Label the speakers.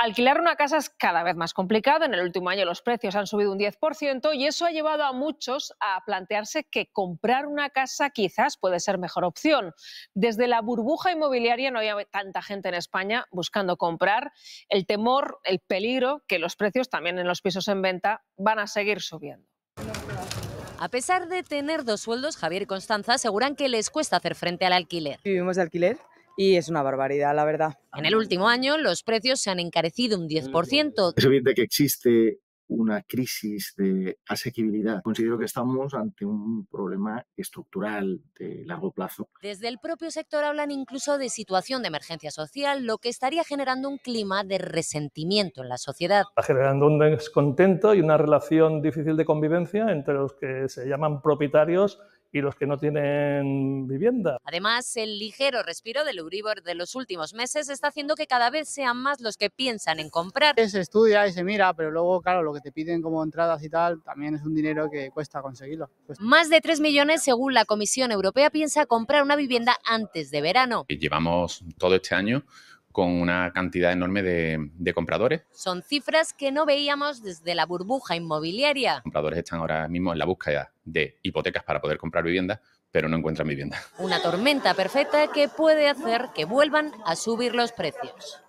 Speaker 1: Alquilar una casa es cada vez más complicado. En el último año los precios han subido un 10% y eso ha llevado a muchos a plantearse que comprar una casa quizás puede ser mejor opción. Desde la burbuja inmobiliaria no había tanta gente en España buscando comprar. El temor, el peligro que los precios también en los pisos en venta van a seguir subiendo.
Speaker 2: A pesar de tener dos sueldos, Javier y Constanza aseguran que les cuesta hacer frente al alquiler. Vivimos de alquiler y es una barbaridad, la verdad. En el último año los precios se han encarecido un 10%. Es
Speaker 3: evidente que existe una crisis de asequibilidad. Considero que estamos ante un problema estructural de largo plazo.
Speaker 2: Desde el propio sector hablan incluso de situación de emergencia social, lo que estaría generando un clima de resentimiento en la sociedad.
Speaker 1: Está generando un descontento y una relación difícil de convivencia entre los que se llaman propietarios y los que no tienen vivienda.
Speaker 2: Además, el ligero respiro del Uribor... de los últimos meses está haciendo que cada vez sean más los que piensan en comprar.
Speaker 3: Se estudia y se mira, pero luego, claro, lo que te piden como entradas y tal también es un dinero que cuesta conseguirlo.
Speaker 2: Más de 3 millones, según la Comisión Europea, piensa comprar una vivienda antes de verano.
Speaker 3: Llevamos todo este año con una cantidad enorme de, compradores.
Speaker 2: Son cifras que no veíamos desde la burbuja inmobiliaria. Los
Speaker 3: compradores están ahora mismo en la búsqueda de hipotecas para poder comprar vivienda, pero no encuentran vivienda.
Speaker 2: Una tormenta perfecta que puede hacer que vuelvan a subir los precios.